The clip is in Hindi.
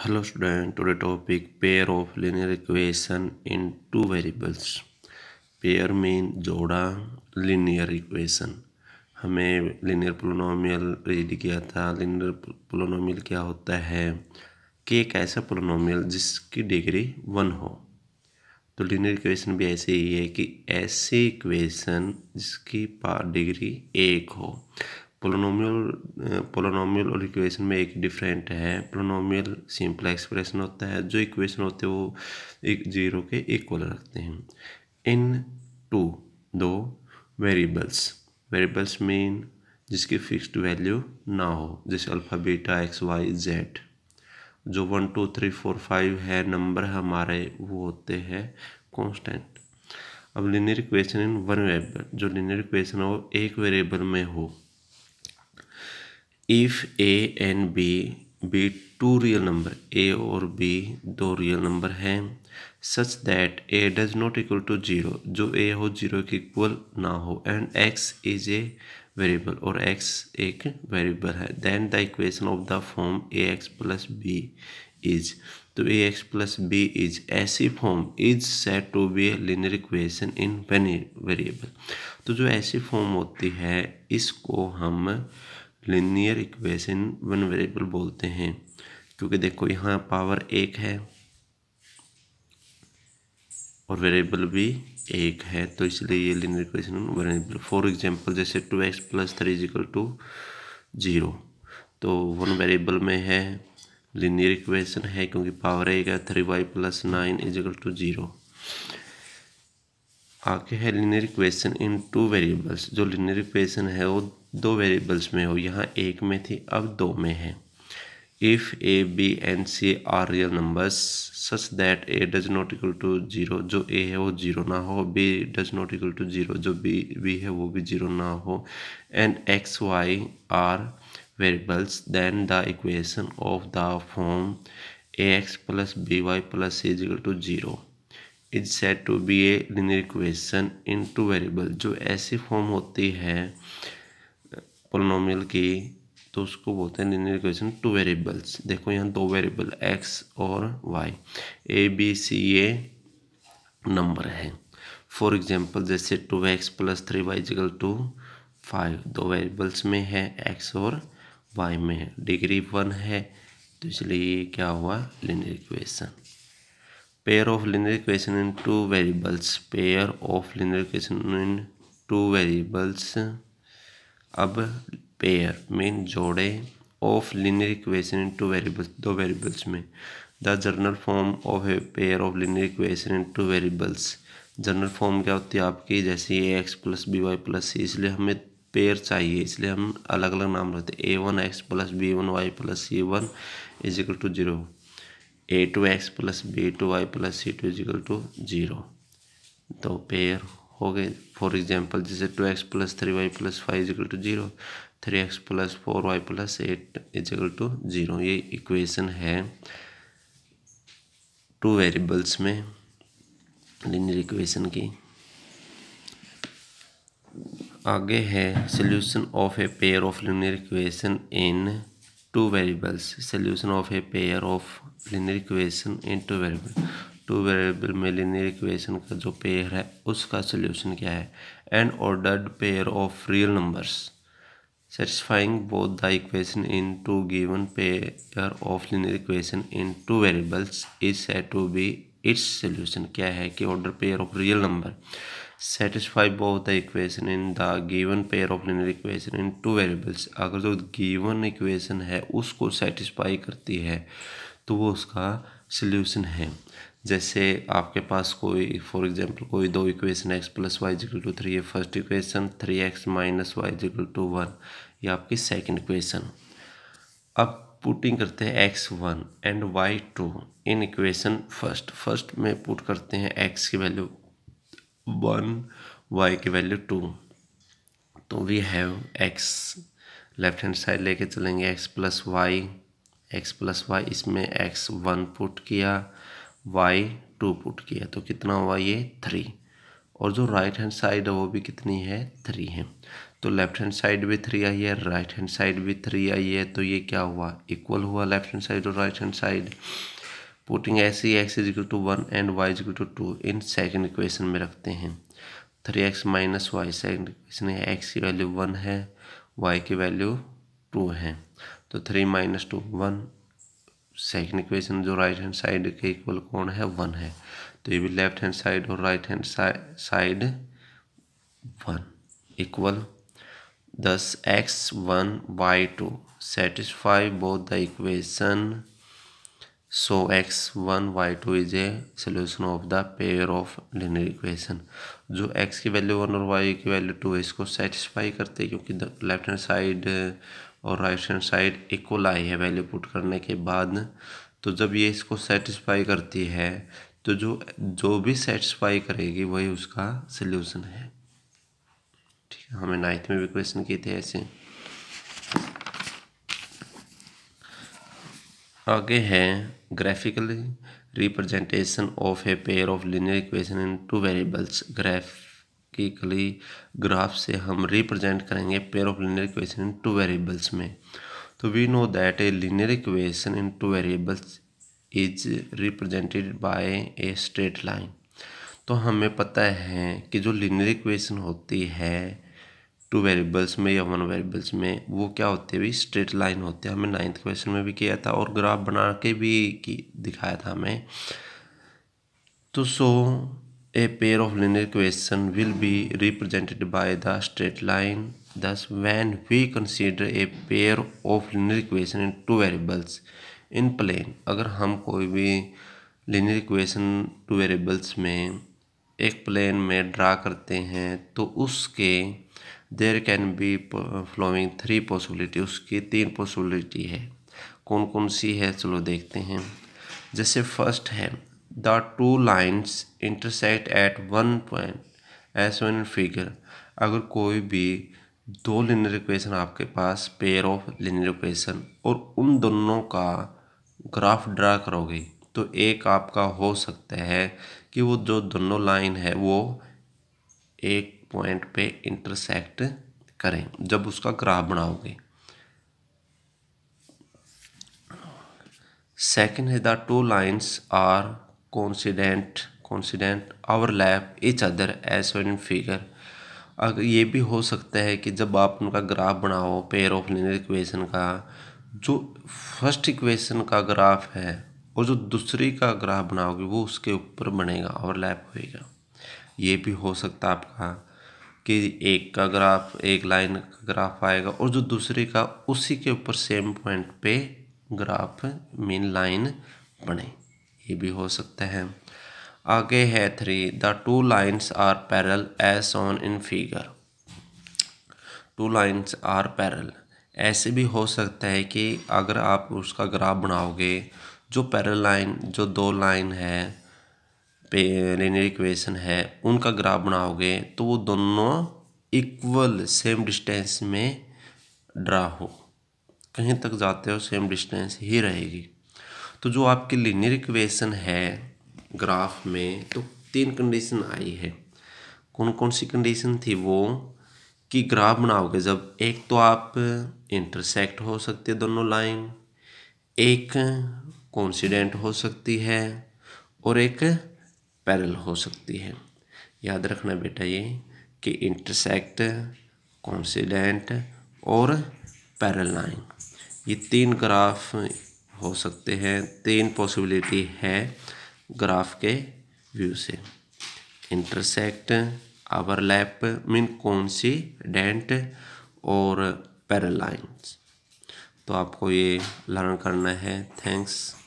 hello student today topic pair of linear equation in two variables pair mean जोड़ा linear equation हमें linear polynomial read किया था linear polynomial क्या होता है कि एक ऐसा polynomial जिसकी डिग्री वन हो तो linear equation भी ऐसे ही है कि ऐसी equation जिसकी पार डिग्री एक हो पोलोनोमियल पोलोनोमियल uh, और इक्वेशन में एक डिफरेंट है पोलोनोमियल सिंपल एक्सप्रेशन होता है जो इक्वेशन होते हैं वो एक जीरो के इक्वल रखते हैं इन टू दो वेरिएबल्स वेरिएबल्स मीन जिसकी फिक्स्ड वैल्यू ना हो जैसे alpha beta X Y Z जो one two three four five है नंबर हमारे वो होते हैं कॉन्स्टेंट अब linear equation in one variable जो लिनियर इक्वेशन हो एक वेरिएबल में हो if A and B be two real number A और बी दो रियल नंबर हैं such that A does not equal to zero जो ए हो जीरो के इक्वल ना हो and X is a variable और एक्स एक वेरिएबल है then the equation of the form A X plus B is तो A X plus B is ऐसी form is said to be a linear equation in variable तो जो ऐसी फॉर्म होती है इसको हम लिनियर इक्वेशन वन वेरिएबल बोलते हैं क्योंकि देखो यहाँ पावर एक है और वेरिएबल भी एक है तो इसलिए ये linear equation variable for example जैसे two X plus three is equal to zero तो वन वेरिएबल तो में है लिनियर इक्वेशन है क्योंकि पावर एक है three Y plus nine is equal to zero आके है linear equation in two variables जो लिनियर इक्वेशन है वो दो वेरिएबल्स में हो यहाँ एक में थी अब दो में है if A B and C are real numbers such that A does not equal to zero जो ए है वो जीरो ना हो B does not equal to zero जो बी बी है वो भी जीरो ना हो and X Y are variables then the equation of the form A X plus B Y plus C is equal to zero is said to be a linear equation in two variable जो ऐसी फॉर्म होती है पोलिनोमियल के तो उसको बोलते हैं लीनियर इक्वेशन टू वेरिएबल्स देखो यहाँ दो वेरिएबल एक्स और Y A B C A number है फॉर एग्जांपल जैसे two X plus three Y is equal to five दो वेरिएबल्स में है एक्स और वाई में है डिग्री वन है तो इसलिए ये क्या हुआ linear equation pair of linear equation in two variables pair of linear equation in two variables अब पेयर मीन जोड़े of linear equation in two variables दो वेरिएबल्स में the general form of a pair of linear equation in two variables general form क्या होती है आपकी जैसे A X plus B Y plus C इसलिए हमें पेयर चाहिए इसलिए हम अलग अलग नाम रखते A one X plus B one Y plus C one is equal to zero A two X plus B two Y plus C two is equal to zero तो पेयर हो गए फॉर एग्जाम्पल जैसे two X plus three Y plus five is equal to zero three X plus four Y plus eight is equal to zero ये इक्वेशन है टू वेरिएबल्स में लिनियर इक्वेशन की आगे है solution of a pair of linear equation in two variables solution of a pair of linear equation in two variable two variable में लीनियर इक्वेशन का जो पेयर है उसका सोल्यूशन क्या है an ordered pair of real numbers satisfying both the equation in two given pair of linear equation in two variables is said to be its solution क्या है कि order pair of real number satisfy both the equation in the given pair of linear equation in two variables अगर जो गिवन इक्वेशन है उसको सेटिस्फाई करती है तो वो उसका सोल्यूशन है जैसे आपके पास कोई फॉर एग्जांपल कोई दो इक्वेशन X plus Y is equal to three है first equation three x minus Y is equal to one ये आपकी सेकंड इक्वेशन अब पुटिंग करते हैं X one and Y two in equation first first में पुट करते हैं एक्स की वैल्यू वन वाई की वैल्यू टू तो we have X left hand side लेके चलेंगे X plus Y X plus Y इसमें एक्स वन पुट किया वाई टू पुट किया तो कितना हुआ ये थ्री और जो राइट हैंड साइड है वो भी कितनी है थ्री है तो लेफ्ट हैंड साइड भी थ्री आई है राइट हैंड साइड भी थ्री आई है तो ये क्या हुआ इक्वल हुआ लेफ्ट हैंड साइड और राइट हैंड साइड पुटिंग ऐसे x is equal to one and y is equal to two in second equation में रखते हैं three x minus y second equation है एक्स की वैल्यू वन है वाई की वैल्यू टू है तो three minus two one second equation जो राइट हैंड साइड के इक्वल कौन है वन है तो ये भी लेफ्ट हैंड साइड और right hand side one equal दस x one by two satisfy both the equation so x one y two is a solution of the pair of linear equation जो एक्स की वैल्यू वन और वाई की वैल्यू टू है इसको सेटिस्फाई करते हैं क्योंकि लेफ्ट हैंड साइड और राइट हैंड साइड इक्वल आई है वैल्यू पुट करने के बाद तो जब ये इसको सेटिस्फाई करती है तो जो जो भी सेटिस्फाई करेगी वही उसका सल्यूशन है ठीक है हमें नाइन्थ में भी क्वेश्चन किए थे ऐसे आगे है graphical representation of a pair of linear equation in two variables graph के कली ग्राफ से हम रिप्रेजेंट करेंगे pair of linear equation in two variables में तो we know that a linear equation in two variables is represented by a straight line तो हमें पता है कि जो लीनियर इक्वेशन होती है टू वेरिएबल्स में या वन वेरिएबल्स में वो क्या होते हैं भाई स्ट्रेट लाइन होते हैं हमें नाइन्थ क्वेश्चन में भी किया था और ग्राफ बना के भी की दिखाया था हमें तो सो A pair of linear equations will be represented by the straight line. Thus, when we consider a pair of linear equations in two variables in plane, अगर हम कोई भी linear equation two variables में एक plane में draw करते हैं तो उसके there can be following three possibility उसकी तीन पॉसिबिलिटी है कौन कौन सी है चलो देखते हैं जैसे फर्स्ट है the two lines intersect at one point as shown in figure अगर कोई भी दो लिनियर इक्वेशन आपके पास पेयर ऑफ लिनियर इक्वेशन और उन दोनों का ग्राफ ड्रा करोगे तो एक आपका हो सकता है कि वो जो दोनों लाइन है वो एक पॉइंट पे इंटरसेक्ट करें जब उसका ग्राफ बनाओगे सेकेंड है the two lines are coincident coincident overlap each other as in figure अगर ये भी हो सकता है कि जब आप उनका ग्राफ बनाओ पेयर ऑफ लिनियर इक्वेशन का जो फर्स्ट इक्वेशन का ग्राफ है और जो दूसरी का ग्राफ बनाओगे वो उसके ऊपर बनेगा ओवरलैप होएगा ये भी हो सकता है आपका कि एक का ग्राफ एक लाइन का ग्राफ आएगा और जो दूसरे का उसी के ऊपर सेम पॉइंट पे ग्राफ मीन लाइन बने ये भी हो सकता है आगे है three the two lines are parallel as shown in figure two lines are parallel ऐसे भी हो सकता है कि अगर आप उसका ग्राफ बनाओगे जो पैरल लाइन जो दो लाइन है पे लेनियर इक्वेशन है उनका ग्राफ बनाओगे तो वो दोनों इक्वल सेम डिस्टेंस में ड्रा हो कहीं तक जाते हो सेम डिस्टेंस ही रहेगी तो जो आपकी लिनियर इक्वेशन है ग्राफ में तो तीन कंडीशन आई है कौन कौन सी कंडीशन थी वो कि ग्राफ बनाओगे जब एक तो आप इंटरसेक्ट हो सकते दोनों लाइन एक कॉन्सीडेंट हो सकती है और एक पैरल हो सकती है याद रखना बेटा ये कि इंटरसेक्ट कॉन्सीडेंट और पैरल लाइन ये तीन ग्राफ हो सकते हैं तीन पॉसिबिलिटी है ग्राफ के व्यू से इंटरसेक्ट आवरलैप मीन कौन सी डेंट और पैरल तो आपको ये लर्न करना है थैंक्स